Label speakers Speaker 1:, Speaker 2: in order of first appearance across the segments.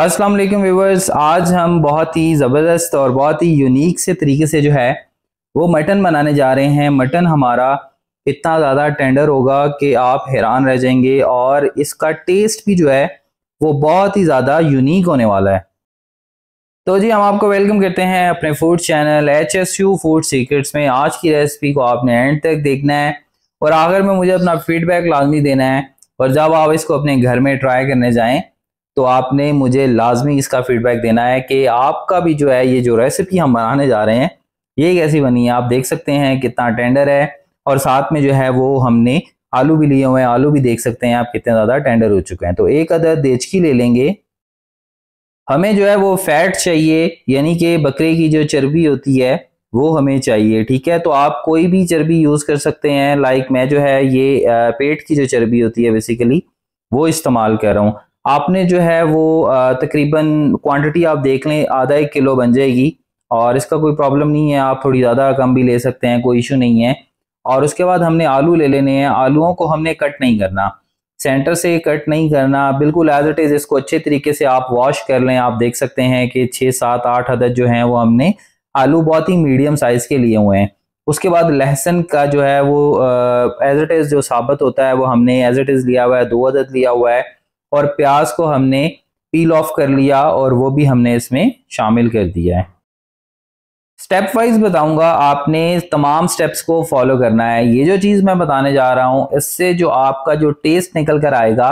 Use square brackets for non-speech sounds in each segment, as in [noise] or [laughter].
Speaker 1: अस्सलाम वालेकुम व्यूवर्स आज हम बहुत ही ज़बरदस्त और बहुत ही यूनिक से तरीके से जो है वो मटन बनाने जा रहे हैं मटन हमारा इतना ज़्यादा टेंडर होगा कि आप हैरान रह जाएंगे और इसका टेस्ट भी जो है वो बहुत ही ज़्यादा यूनिक होने वाला है तो जी हम आपको वेलकम करते हैं अपने food channel H S U food secrets में आज की रेसिपी को आपने एंड तक देखना है और आखिर में मुझे अपना फीडबैक लाजमी देना है और जब आप इसको अपने घर में ट्राई करने जाएं तो आपने मुझे लाजमी इसका फीडबैक देना है कि आपका भी जो है ये जो रेसिपी हम बनाने जा रहे हैं ये कैसी बनी है आप देख सकते हैं कितना टेंडर है और साथ में जो है वो हमने आलू भी लिए हुए हैं आलू भी देख सकते हैं आप कितने ज़्यादा टेंडर हो चुके हैं तो एक अदर देचकी ले लेंगे हमें जो है वो फैट चाहिए यानी कि बकरे की जो चर्बी होती है वो हमें चाहिए ठीक है तो आप कोई भी चर्बी यूज़ कर सकते हैं लाइक मैं जो है ये पेट की जो चर्बी होती है बेसिकली वो इस्तेमाल कर रहा हूँ आपने जो है वो तकरीबन क्वांटिटी आप देख लें आधा एक किलो बन जाएगी और इसका कोई प्रॉब्लम नहीं है आप थोड़ी ज़्यादा कम भी ले सकते हैं कोई इशू नहीं है और उसके बाद हमने आलू ले लेने हैं आलूओं को हमने कट नहीं करना सेंटर से कट नहीं करना बिल्कुल एज इट इज़ इसको अच्छे तरीके से आप वॉश कर लें आप देख सकते हैं कि छः सात आठ अदद जो हैं वो हमने आलू बहुत ही मीडियम साइज़ के लिए हुए हैं उसके बाद लहसन का जो है वो एज इट इज़ जो साबित होता है वो हमने एज इट इज़ लिया हुआ है दो अदद लिया हुआ है और प्याज को हमने पील ऑफ कर लिया और वो भी हमने इसमें शामिल कर दिया है स्टेप वाइज बताऊंगा आपने तमाम स्टेप्स को फॉलो करना है ये जो चीज़ मैं बताने जा रहा हूँ इससे जो आपका जो टेस्ट निकल कर आएगा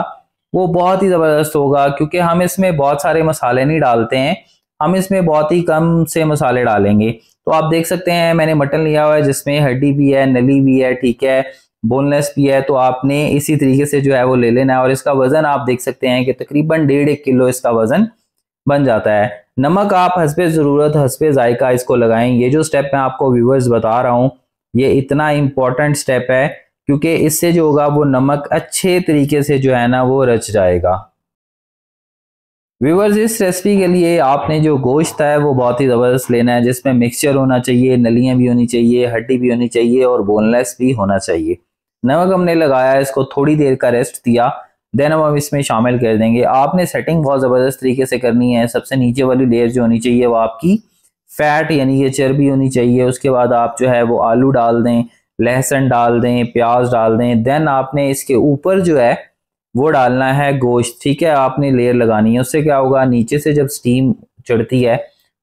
Speaker 1: वो बहुत ही ज़बरदस्त होगा क्योंकि हम इसमें बहुत सारे मसाले नहीं डालते हैं हम इसमें बहुत ही कम से मसाले डालेंगे तो आप देख सकते हैं मैंने मटन लिया हुआ है जिसमें हड्डी भी है नली भी है ठीक है बोनलेस भी है तो आपने इसी तरीके से जो है वो ले लेना है और इसका वजन आप देख सकते हैं कि तकरीबन डेढ़ एक किलो इसका वजन बन जाता है नमक आप हंसपे ज़रूरत हंसपे जायका इसको लगाएं ये जो स्टेप मैं आपको व्यूवर्स बता रहा हूँ ये इतना इम्पॉर्टेंट स्टेप है क्योंकि इससे जो होगा वो नमक अच्छे तरीके से जो है ना वो रच जाएगा व्यूवर्स इस रेसिपी के लिए आपने जो गोश्त है वो बहुत ही ज़बरदस्त लेना है जिसमें मिक्सचर होना चाहिए नलियाँ भी होनी चाहिए हड्डी भी होनी चाहिए और बोनलेस भी होना चाहिए नमक हमने लगाया इसको थोड़ी देर का रेस्ट दिया देन अब हम इसमें शामिल कर देंगे आपने सेटिंग बहुत ज़बरदस्त तरीके से करनी है सबसे नीचे वाली लेयर जो होनी चाहिए वो आपकी फैट यानी ये चर्बी होनी चाहिए उसके बाद आप जो है वो आलू डाल दें लहसुन डाल दें प्याज डाल दें देन आपने इसके ऊपर जो है वो डालना है गोश्त ठीक है आपने लेयर लगानी है उससे क्या होगा नीचे से जब स्टीम चढ़ती है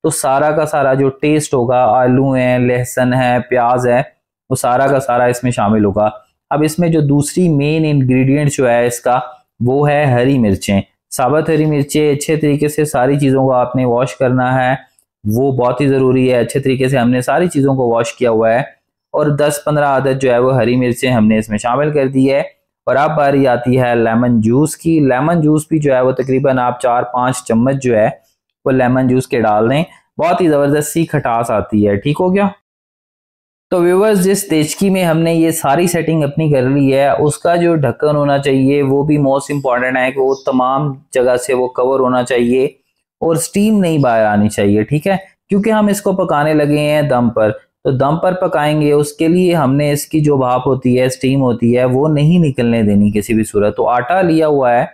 Speaker 1: तो सारा का सारा जो टेस्ट होगा आलू है लहसुन है प्याज है वो सारा का सारा इसमें शामिल होगा अब इसमें जो दूसरी मेन इंग्रेडिएंट जो है इसका वो है हरी मिर्चें साबत हरी मिर्चें अच्छे तरीके से सारी चीज़ों को आपने वॉश करना है वो बहुत ही ज़रूरी है अच्छे तरीके से हमने सारी चीज़ों को वॉश किया हुआ है और 10-15 आदत जो है वो हरी मिर्चें हमने इसमें शामिल कर दी है और अब बारी आती है लेमन जूस की लेमन जूस भी जो है वो तकरीबन आप चार पाँच चम्मच जो है वो लेमन जूस के डाल दें बहुत ही ज़बरदस्त सी खटास आती है ठीक हो गया तो व्यूवर्स जिस तेजकी में हमने ये सारी सेटिंग अपनी कर ली है उसका जो ढक्कन होना चाहिए वो भी मोस्ट इम्पॉर्टेंट है कि वो तमाम जगह से वो कवर होना चाहिए और स्टीम नहीं बाहर आनी चाहिए ठीक है क्योंकि हम इसको पकाने लगे हैं दम पर तो दम पर पकाएंगे उसके लिए हमने इसकी जो भाप होती है स्टीम होती है वो नहीं निकलने देनी किसी भी सूरत तो आटा लिया हुआ है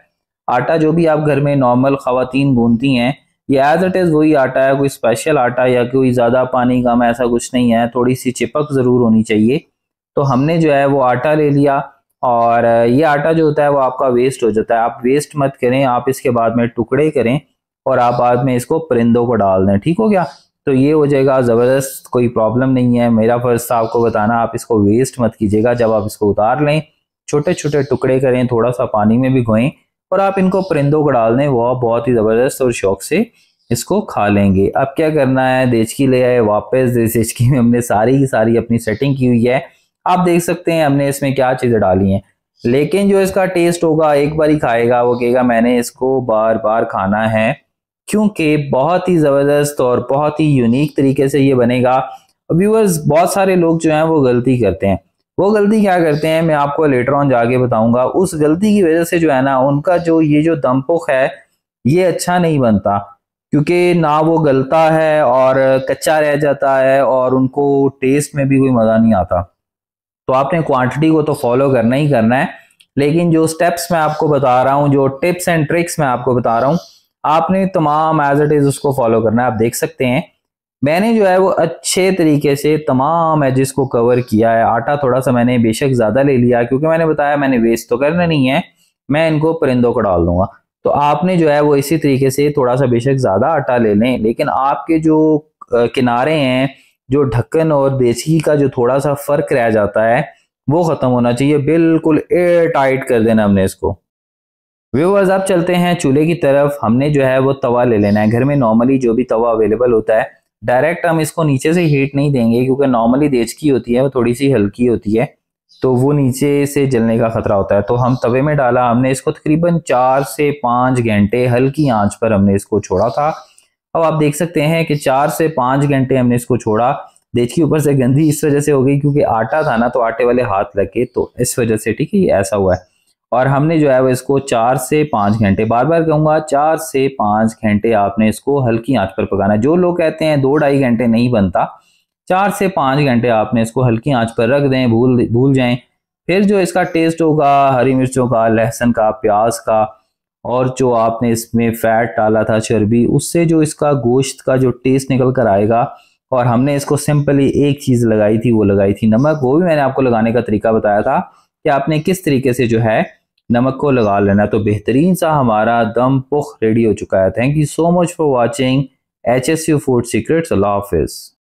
Speaker 1: आटा जो भी आप घर में नॉर्मल खातन गूंदती हैं ये एज इट इज़ वही आटा है कोई स्पेशल आटा या कोई ज़्यादा पानी कम ऐसा कुछ नहीं है थोड़ी सी चिपक ज़रूर होनी चाहिए तो हमने जो है वो आटा ले लिया और ये आटा जो होता है वो आपका वेस्ट हो जाता है आप वेस्ट मत करें आप इसके बाद में टुकड़े करें और आप बाद में इसको परिंदों को डाल दें ठीक हो गया तो ये हो जाएगा ज़बरदस्त कोई प्रॉब्लम नहीं है मेरा फ़र्ज था आपको बताना आप इसको वेस्ट मत कीजिएगा जब आप इसको उतार लें छोटे छोटे टुकड़े करें थोड़ा सा पानी में भी घोएं और आप इनको परिंदों को डाल दें आप बहुत ही ज़बरदस्त और शौक से इसको खा लेंगे अब क्या करना है देचकी ले आए वापस देचकी में [laughs] हमने सारी की सारी अपनी सेटिंग की हुई है आप देख सकते हैं हमने इसमें क्या चीज़ें डाली हैं लेकिन जो इसका टेस्ट होगा एक बार ही खाएगा वो कहेगा मैंने इसको बार बार खाना है क्योंकि बहुत ही ज़बरदस्त और बहुत ही यूनिक तरीके से ये बनेगा व्यूअर्स बहुत सारे लोग जो हैं वो गलती करते हैं वो गलती क्या करते हैं मैं आपको लेटर ऑन जाके बताऊंगा उस गलती की वजह से जो है ना उनका जो ये जो दमपुख है ये अच्छा नहीं बनता क्योंकि ना वो गलता है और कच्चा रह जाता है और उनको टेस्ट में भी कोई मज़ा नहीं आता तो आपने क्वांटिटी को तो फॉलो करना ही करना है लेकिन जो स्टेप्स मैं आपको बता रहा हूँ जो टिप्स एंड ट्रिक्स मैं आपको बता रहा हूँ आपने तमाम एज इट इज़ उसको फॉलो करना है आप देख सकते हैं मैंने जो है वो अच्छे तरीके से तमाम एजेस को कवर किया है आटा थोड़ा सा मैंने बेशक ज़्यादा ले लिया क्योंकि मैंने बताया मैंने वेस्ट तो करना नहीं है मैं इनको परिंदों को डाल दूंगा तो आपने जो है वो इसी तरीके से थोड़ा सा बेशक ज़्यादा आटा ले लें लेकिन आपके जो किनारे हैं जो ढक्कन और देसी का जो थोड़ा सा फ़र्क रह जाता है वो ख़त्म होना चाहिए बिल्कुल एयर टाइट कर देना हमने इसको व्यूवर्स अब चलते हैं चूल्हे की तरफ हमने जो है वो तवा ले लेना है घर में नॉर्मली जो भी तवा अवेलेबल होता है डायरेक्ट हम इसको नीचे से हीट नहीं देंगे क्योंकि नॉर्मली देचकी होती है वो थोड़ी सी हल्की होती है तो वो नीचे से जलने का ख़तरा होता है तो हम तवे में डाला हमने इसको तकरीबन चार से पाँच घंटे हल्की आंच पर हमने इसको छोड़ा था अब आप देख सकते हैं कि चार से पाँच घंटे हमने इसको छोड़ा देखिए ऊपर से गंदी इस वजह से हो गई क्योंकि आटा था ना तो आटे वाले हाथ लग तो इस वजह से ठीक है ये ऐसा हुआ है और हमने जो है वो इसको चार से पाँच घंटे बार बार कहूँगा चार से पाँच घंटे आपने इसको हल्की आंच पर पकाना है जो लोग कहते हैं दो ढाई घंटे नहीं बनता चार से पाँच घंटे आपने इसको हल्की आंच पर रख दें भूल भूल जाएं फिर जो इसका टेस्ट होगा हरी मिर्चों का लहसुन का प्याज का और जो आपने इसमें फैट डाला था चर्बी उससे जो इसका गोश्त का जो टेस्ट निकल कर आएगा और हमने इसको सिंपली एक चीज़ लगाई थी वो लगाई थी नमक वो भी मैंने आपको लगाने का तरीका बताया था कि आपने किस तरीके से जो है नमक को लगा लेना तो बेहतरीन सा हमारा दम पुख रेडी हो चुका है thank you so much for watching H S U food secrets अल्लाह हाफिज़